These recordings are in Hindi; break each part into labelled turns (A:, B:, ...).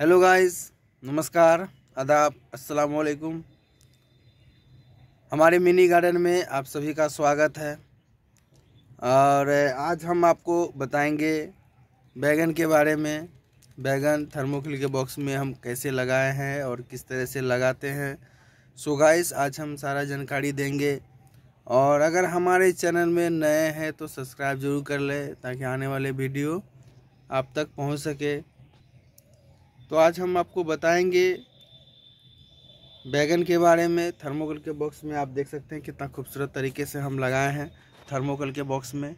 A: हेलो गाइस नमस्कार आदाब अस्सलाम वालेकुम हमारे मिनी गार्डन में आप सभी का स्वागत है और आज हम आपको बताएंगे बैगन के बारे में बैगन थर्मोकिल के बॉक्स में हम कैसे लगाए हैं और किस तरह से लगाते हैं सो गाइस आज हम सारा जानकारी देंगे और अगर हमारे चैनल में नए हैं तो सब्सक्राइब जरूर कर लें ताकि आने वाले वीडियो आप तक पहुंच सके तो आज हम आपको बताएंगे बैगन के बारे में थर्मोकोल के बॉक्स में आप देख सकते हैं कितना खूबसूरत तरीके से हम लगाए हैं थर्मोकोल के बॉक्स में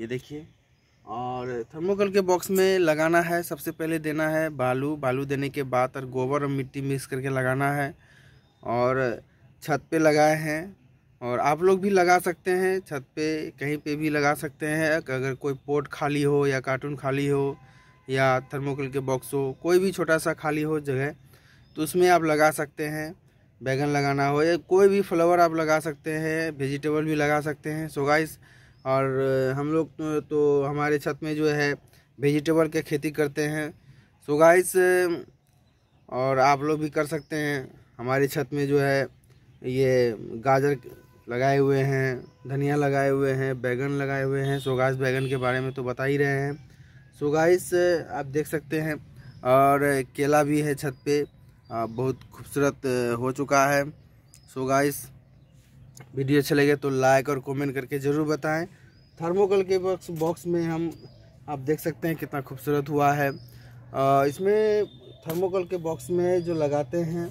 A: ये देखिए और थर्मोकोल के बॉक्स में लगाना है सबसे पहले देना है बालू बालू देने के बाद और गोबर और मिट्टी मिक्स करके लगाना है और छत पे लगाए हैं और आप लोग भी लगा सकते हैं छत पे कहीं पे भी लगा सकते हैं अगर कोई पोट खाली हो या कार्टून खाली हो या थर्मोकोल के बॉक्स हो कोई भी छोटा सा खाली हो जगह तो उसमें आप लगा सकते हैं बैगन लगाना हो या कोई भी फ्लावर आप लगा सकते हैं वेजिटेबल भी लगा सकते हैं सो गाइस और हम लोग तो, तो हमारे छत में जो है वेजिटेबल के खेती करते हैं सो गाइस और आप लोग भी कर सकते हैं हमारी छत में जो है ये गाजर लगाए हुए हैं धनिया लगाए हुए हैं बैगन लगाए हुए हैं सो गाइस बैगन के बारे में तो बता ही रहे हैं सो गाइस आप देख सकते हैं और केला भी है छत पे बहुत खूबसूरत हो चुका है सो गाइस वीडियो अच्छा लगे तो लाइक और कमेंट करके ज़रूर बताएं थर्मोकोल के बॉक्स बॉक्स में हम आप देख सकते हैं कितना खूबसूरत हुआ है इसमें थर्मोकोल के बॉक्स में जो लगाते हैं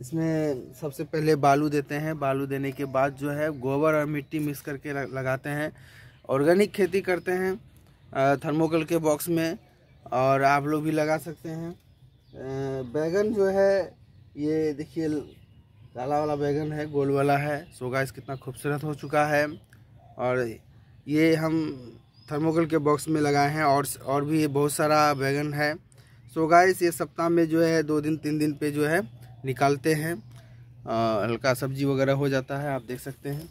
A: इसमें सबसे पहले बालू देते हैं बालू देने के बाद जो है गोबर और मिट्टी मिक्स करके लगाते हैं ऑर्गेनिक खेती करते हैं थर्मोकल के बॉक्स में और आप लोग भी लगा सकते हैं बैगन जो है ये देखिए काला वाला बैगन है गोल वाला है सो गाइस कितना खूबसूरत हो चुका है और ये हम थर्मोकल के बॉक्स में लगाए हैं और और भी बहुत सारा बैगन है सो गाइस ये सप्ताह में जो है दो दिन तीन दिन पे जो है निकालते हैं हल्का सब्जी वगैरह हो जाता है आप देख सकते हैं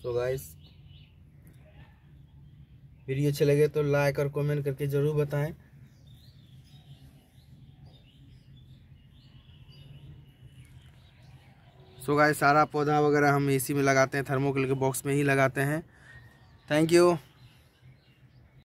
A: सो so गाइस वीडियो अच्छे लगे तो लाइक और कमेंट करके ज़रूर बताएं सो so गाइस सारा पौधा वगैरह हम इसी में लगाते हैं थर्मोकोल के बॉक्स में ही लगाते हैं थैंक यू